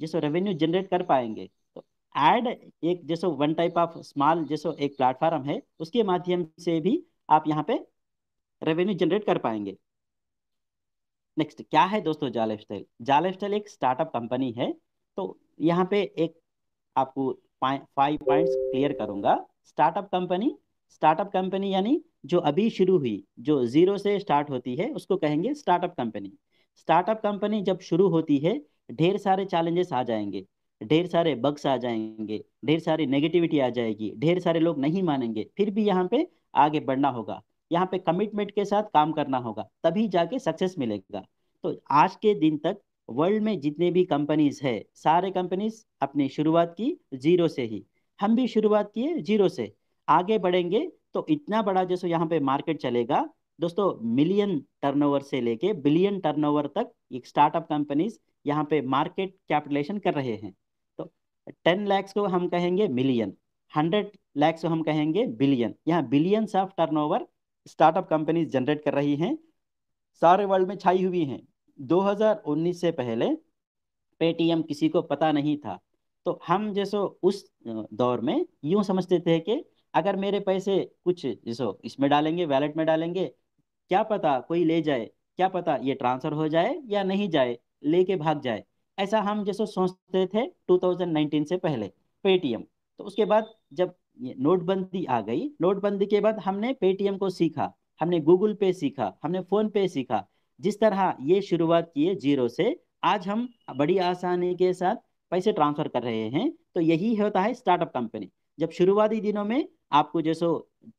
जैसे revenue generate कर पाएंगे तो एड एक जैसे वन टाइप ऑफ स्मॉल जैसे एक प्लेटफॉर्म है उसके माध्यम से भी आप यहाँ पे रेवेन्यू जनरेट कर पाएंगे नेक्स्ट क्या है दोस्तों जाले स्टाइल जा स्टाइल एक स्टार्टअप कंपनी है तो यहाँ पे एक आपको फाइव पॉइंट्स क्लियर करूंगा स्टार्टअप कंपनी स्टार्टअप कंपनी यानी जो अभी शुरू हुई जो जीरो से स्टार्ट होती है उसको कहेंगे स्टार्टअप कंपनी स्टार्टअप कंपनी जब शुरू होती है ढेर सारे चैलेंजेस आ जाएंगे ढेर सारे बग्स आ जाएंगे ढेर सारी नेगेटिविटी आ जाएगी ढेर सारे लोग नहीं मानेंगे फिर भी यहाँ पे आगे बढ़ना होगा यहाँ पे कमिटमेंट के साथ काम करना होगा तभी जाके सक्सेस मिलेगा तो आज के दिन तक वर्ल्ड में जितने भी कंपनीज है सारे कंपनीज अपनी शुरुआत की जीरो से ही हम भी शुरुआत किए जीरो से आगे बढ़ेंगे तो इतना बड़ा जैसे यहाँ पे मार्केट चलेगा दोस्तों मिलियन टर्नओवर से लेके बिलियन टर्नओवर तक एक स्टार्टअप कंपनीज यहाँ पे मार्केट कैपिटलेशन कर रहे हैं तो टेन लैक्स को हम कहेंगे मिलियन हंड्रेड लैक्स को हम कहेंगे बिलियन यहाँ billions of turnover startup companies generate कर रही हैं सारे वर्ल्ड में छाई हुई हैं 2019 से पहले पेटीएम किसी को पता नहीं था तो हम जैसो उस दौर में यूँ समझते थे कि अगर मेरे पैसे कुछ जैसो इसमें डालेंगे वैलेट में डालेंगे क्या पता कोई ले जाए क्या पता ये ट्रांसफ़र हो जाए या नहीं जाए लेके भाग जाए ऐसा हम जैसे सोचते थे 2019 से पहले पेटीएम तो उसके बाद जब नोटबंदी आ गई नोटबंदी के बाद हमने पेटीएम को सीखा हमने गूगल पे सीखा हमने फोन पे सीखा जिस तरह ये शुरुआत किए जीरो से आज हम बड़ी आसानी के साथ पैसे ट्रांसफर कर रहे हैं तो यही होता है स्टार्टअप कंपनी जब शुरुआती दिनों में आपको जैसो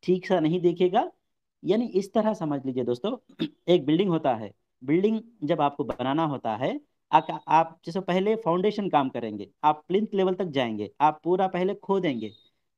ठीक सा नहीं देखेगा यानी इस तरह समझ लीजिए दोस्तों एक बिल्डिंग होता है बिल्डिंग जब आपको बनाना होता है आ, आप जैसे पहले फाउंडेशन काम करेंगे आप प्लिंथ लेवल तक जाएंगे आप पूरा पहले खो देंगे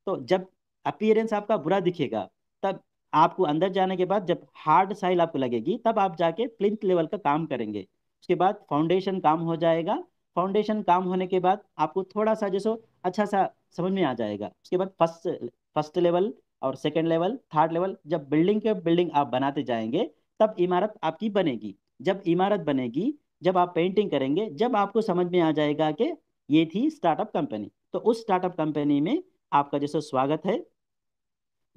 तो जब अपियरेंस आपका बुरा दिखेगा तब आपको अंदर जाने के बाद जब हार्ड साइल आपको लगेगी तब आप जाके प्लिंथ लेवल का काम करेंगे उसके बाद फाउंडेशन काम हो जाएगा फाउंडेशन काम होने के बाद आपको थोड़ा सा जैसो अच्छा सा समझ में आ जाएगा उसके बाद फर्स्ट फर्स्ट लेवल और सेकेंड लेवल थर्ड लेवल जब बिल्डिंग के बिल्डिंग आप बनाते जाएंगे तब इमारत आपकी बनेगी जब इमारत बनेगी जब आप पेंटिंग करेंगे जब आपको समझ में आ जाएगा कि ये थी स्टार्टअप कंपनी तो उस स्टार्टअप कंपनी में आपका जैसे स्वागत है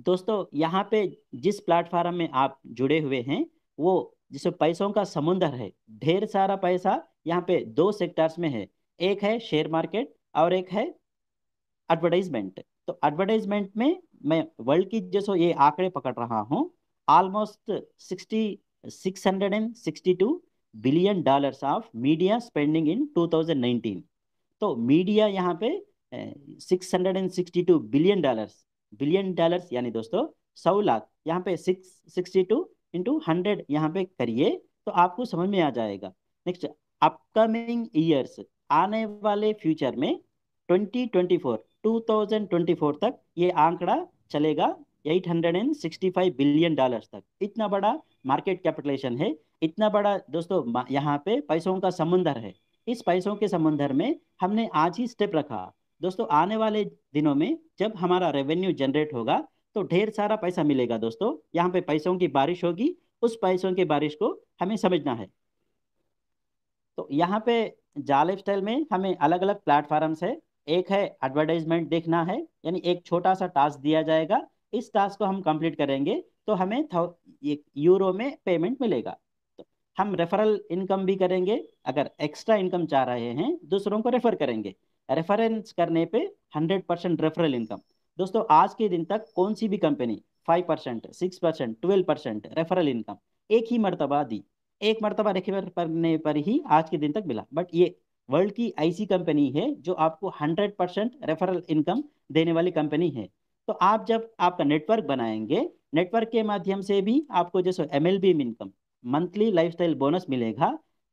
दोस्तों यहाँ पे जिस प्लेटफार्म में आप जुड़े हुए हैं वो जैसे पैसों का समुंदर है ढेर सारा पैसा यहाँ पे दो सेक्टर्स में है एक है शेयर मार्केट और एक है एडवर्टाइजमेंट तो एडवर्टाइजमेंट में मैं वर्ल्ड की जैसो ये आंकड़े पकड़ रहा हूँ almost sixty 662 billion dollars of media spending in 2019 तो मीडिया यहाँ पे 662 बिलियन डॉलर्स बिलियन डॉलर्स यानी दोस्तों सौ लाख यहाँ पे six sixty two into hundred यहाँ पे करिए तो आपको समझ में आ जाएगा नेक्स्ट अपकमिंग ईयर्स आने वाले फ्यूचर में 2024 2024 तक ये आंकड़ा चलेगा 865 बिलियन डॉलर्स तक इतना बड़ा मार्केट कैपिटलेशन है इतना बड़ा दोस्तों यहाँ पे पैसों का समुंदर है इस पैसों के समुंदर में हमने आज ही स्टेप रखा दोस्तों आने वाले दिनों में जब हमारा रेवेन्यू जनरेट होगा तो ढेर सारा पैसा मिलेगा दोस्तों यहाँ पे पैसों की बारिश होगी उस पैसों की बारिश को हमें समझना है तो यहाँ पे जाल स्टाइल में हमें अलग अलग प्लेटफॉर्म्स है एक है एडवर्टाइजमेंट देखना है यानी एक छोटा सा टास्क दिया जाएगा इस टास्क को हम कंप्लीट करेंगे तो हमें यूरो में पेमेंट मिलेगा तो हम रेफरल इनकम भी करेंगे अगर एक्स्ट्रा इनकम चाह रहे हैं दूसरों को रेफर करेंगे रेफरेंस करने पे 100 परसेंट रेफरल इनकम दोस्तों आज के दिन तक कौन सी भी company five percent six percent twelve percent referral income एक ही मरतबा दी एक मरतबा रेफर करने पर ही आज के दिन तक मिला बट ये वर्ल्ड की ऐसी कंपनी है जो आपको हंड्रेड परसेंट रेफरल इनकम देने वाली कंपनी है तो आप जब आपका नेटवर्क बनाएंगे नेटवर्क के माध्यम से भी आपको जैसे M L B income monthly lifestyle bonus मिलेगा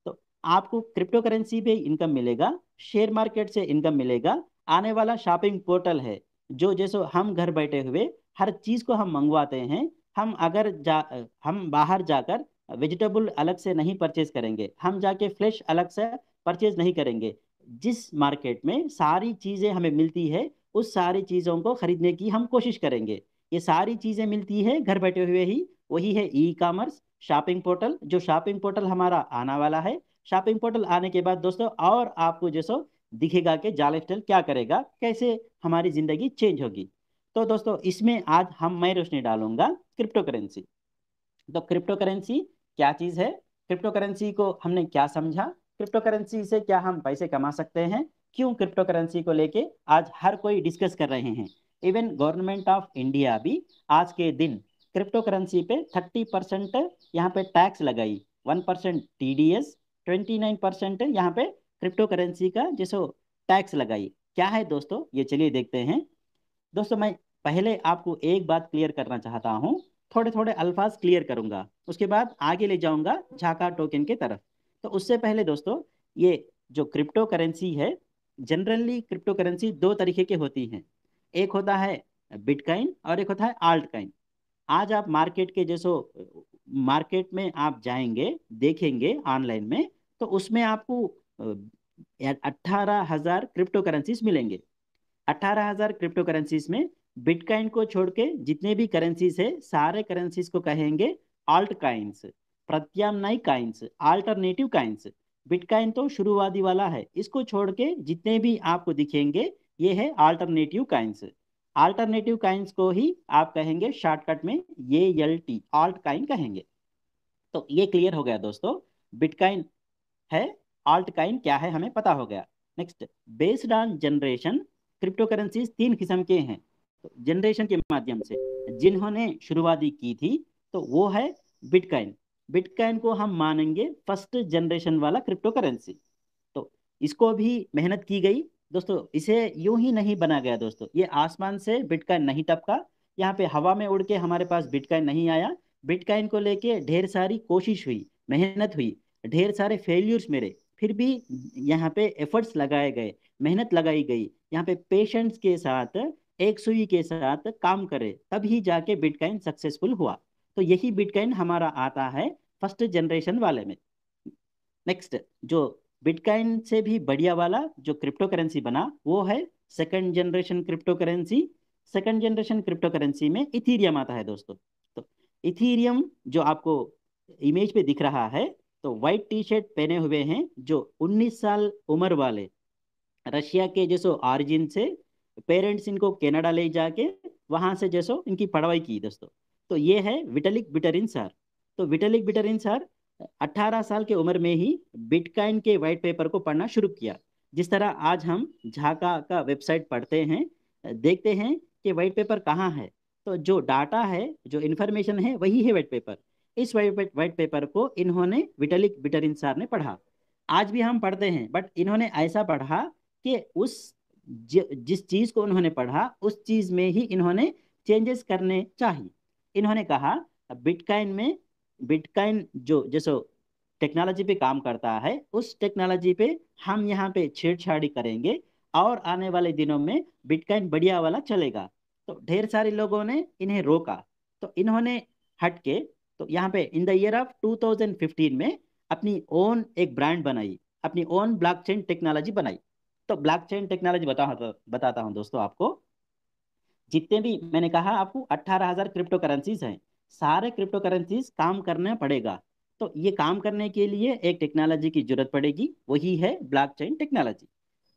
तो आपको क्रिप्टो करेंसी पे इनकम मिलेगा शेयर मार्केट से इनकम मिलेगा आने वाला शॉपिंग पोर्टल है जो जैसे हम घर बैठे हुए हर चीज़ को हम मंगवाते हैं हम अगर जा हम बाहर जाकर वेजिटेबल अलग से नहीं परचेज करेंगे हम जाके फ्लेश अलग से परचेज नहीं करेंगे जिस मार्केट में सारी चीज़ें हमें मिलती है उस सारी चीज़ों को खरीदने की हम कोशिश करेंगे ये सारी चीज़ें मिलती है घर बैठे हुए ही वही है ई कॉमर्स शॉपिंग पोर्टल जो शॉपिंग पोर्टल हमारा आना वाला है शॉपिंग पोर्टल आने के बाद दोस्तों और आपको जैसो दिखेगा कि जाल स्टाइल क्या करेगा कैसे हमारी ज़िंदगी चेंज होगी तो दोस्तों इसमें आज हम मैं रोशनी डालूंगा क्रिप्टो करेंसी तो क्रिप्टो करेंसी क्या चीज़ है क्रिप्टो करेंसी को हमने क्या समझा क्रिप्टो करेंसी से क्या हम पैसे कमा सकते हैं क्यों क्रिप्टो करेंसी को लेके आज हर कोई डिस्कस कर रहे हैं इवन गवर्नमेंट ऑफ इंडिया भी आज के दिन क्रिप्टो करेंसी पे थर्टी परसेंट यहाँ पे टैक्स लगाई one percent T D S twenty nine percent यहाँ पे क्रिप्टो करेंसी का जैसो टैक्स लगाई क्या है दोस्तों ये चलिए देखते हैं दोस्तों मैं पहले आपको एक बात क्लियर करना चाहता हूँ थोड़े थोड़े अल्फाज क्लियर करूंगा उसके बाद आगे ले जाऊंगा झाका टोकन के तरफ तो उससे पहले दोस्तों ये जो क्रिप्टो करेंसी है जनरली क्रिप्टो करेंसी दो तरीके के होती हैं एक होता है बिटकॉइन और एक होता है आल्ट कॉइन आज आप मार्केट के जैसो मार्केट में आप जाएंगे देखेंगे ऑनलाइन में तो उसमें आपको अट्ठारह हजार क्रिप्टो करेंसीज मिलेंगे अट्ठारह हजार क्रिप्टो करेंसीज में बिटकॉइन को छोड़ के जितने भी करेंसीज है सारे करेंसीज को कहेंगे आल्ट काइंस प्रत्यामनाई काइंस आल्टरनेटिव काइंस बिटकॉइन तो शुरुआती वाला है इसको छोड़ के जितने भी आपको दिखेंगे ये है आल्टरनेटिव काइंस आल्टरनेटिव काइंस को ही आप कहेंगे शॉर्टकट में ये एल टी ऑल्ट काइन कहेंगे तो ये क्लियर हो गया दोस्तों बिटकाइन है ऑल्ट काइन क्या है हमें पता हो गया next based on generation crypto currencies तीन किस्म के हैं तो जनरेशन के माध्यम से जिन्होंने शुरुआती की थी तो वो है बिटकॉइन बिटकॉइन को हम मानेंगे फर्स्ट जनरेशन वाला क्रिप्टो करेंसी तो इसको भी मेहनत की गई दोस्तों इसे यूं ही नहीं बना गया दोस्तों ये आसमान से बिटकॉइन नहीं टपका यहाँ पे हवा में उड़ के हमारे पास बिटकॉइन नहीं आया बिटकॉइन को लेके ढेर सारी कोशिश हुई मेहनत हुई ढेर सारे फेल्यूर्स मेरे फिर भी यहाँ पे एफर्ट्स लगाए गए मेहनत लगाई गई यहाँ पे पेशेंट्स के साथ एक सुई के साथ काम करे तभी जाके बिटकॉइन सक्सेसफुल हुआ तो यही बिटकॉइन हमारा आता है फर्स्ट जनरेशन वाले में नेक्स्ट जो बिटकॉइन से भी बढ़िया वाला जो क्रिप्टो करेंसी बना वो है second generation crypto currency second generation crypto currency में इथीरियम आता है दोस्तों तो इथीरियम जो आपको इमेज पे दिख रहा है तो व्हाइट टी शर्ट पहने हुए हैं जो 19 साल उम्र वाले रशिया के जैसो आर्जिन से पेरेंट्स इनको कनाडा ले जाके वहां से जैसो इनकी पढ़ाई की दोस्तों तो ये है विटलिक बिटरिन सर तो विटलिक बिटरिन सर 18 साल के उम्र में ही बिटकॉइन के व्हाइट पेपर को पढ़ना शुरू किया जिस तरह आज हम झाका का वेबसाइट पढ़ते हैं देखते हैं कि वाइट पेपर कहाँ है तो जो डाटा है जो इन्फॉर्मेशन है वही है वाइट पेपर इस वाइट पेपर को इन्होंने विटलिक बिटरिन सार ने पढ़ा आज भी हम पढ़ते हैं बट इन्होंने ऐसा पढ़ा कि उस जिस चीज को उन्होंने पढ़ा उस चीज में ही इन्होंने चेंजेस करने चाहिए इन्होंने कहा बिटकॉइन में बिटकॉइन जो जैसो टेक्नोलॉजी पे काम करता है उस टेक्नोलॉजी पे हम यहाँ पे छेड़छाड़ी करेंगे और आने वाले दिनों में बिटकॉइन बढ़िया वाला चलेगा तो ढेर सारे लोगों ने इन्हें रोका तो इन्होंने हटके तो यहाँ पे इन द ईयर ऑफ 2015 में अपनी ओन एक ब्रांड बनाई अपनी ओन चेन टेक्नोलॉजी बनाई तो चेन टेक्नोलॉजी बता बताता हूँ दोस्तों आपको जितने भी मैंने कहा आपको हजार क्रिप्टो करेंसीज हैं सारे क्रिप्टो करेंसीज काम करना पड़ेगा तो ये काम करने के लिए एक टेक्नोलॉजी की जरूरत पड़ेगी वही है ब्लॉकचेन टेक्नोलॉजी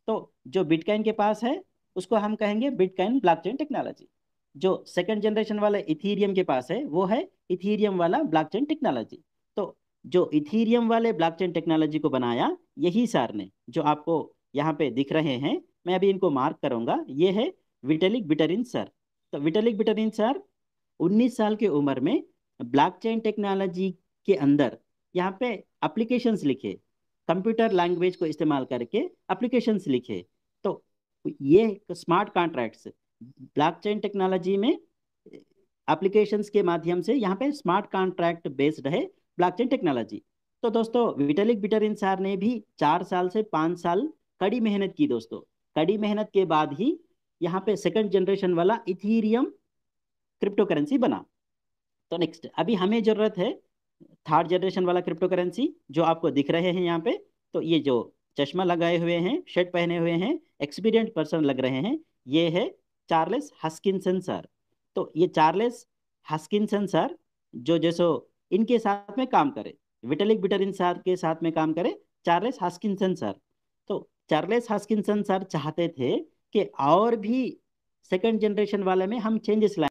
तो जो बिटकॉइन के पास है उसको हम कहेंगे बिटकॉइन ब्लॉकचेन टेक्नोलॉजी जो सेकेंड जनरेशन वाला इथीरियम के पास है वो है इथीरियम वाला ब्लॉकचेन टेक्नोलॉजी तो जो इथीरियम वाले ब्लॉकचेन टेक्नोलॉजी को बनाया यही सार ने जो आपको यहाँ पे दिख रहे हैं मैं अभी इनको मार्क करूँगा ये है विटेलिक बिटरिन सर तो विटेलिक बिटरिन सर 19 साल के उम्र में ब्लॉकचेन टेक्नोलॉजी के अंदर यहाँ पे एप्लीकेशंस लिखे कंप्यूटर लैंग्वेज को इस्तेमाल करके एप्लीकेशंस लिखे तो ये स्मार्ट कॉन्ट्रैक्ट्स ब्लॉकचेन टेक्नोलॉजी में एप्लीकेशंस के माध्यम से यहाँ पे स्मार्ट कॉन्ट्रैक्ट बेस्ड है ब्लॉकचेन टेक्नोलॉजी तो दोस्तों विटलिक बिटरिन सार ने भी चार साल से पाँच साल कड़ी मेहनत की दोस्तों कड़ी मेहनत के बाद ही यहाँ पे सेकंड जनरेशन वाला इथीरियम क्रिप्टो करेंसी बना तो नेक्स्ट अभी हमें ज़रूरत है थर्ड जनरेशन वाला क्रिप्टो करेंसी जो आपको दिख रहे हैं यहाँ पे तो ये जो चश्मा लगाए हुए हैं शर्ट पहने हुए हैं एक्सपीरियंट पर्सन लग रहे हैं ये है चार्लेस हस्किनसन सर तो ये चार्लेस हस्किनसन सर जो जैसो इनके साथ में काम करे विटलिक बिटरिन सर के साथ में काम करे चार्लेस हस्किनसन सर तो चार्लेस हस्किनसन सर चाहते थे कि और भी सेकेंड जनरेशन वाले में हम चेंजेस लाए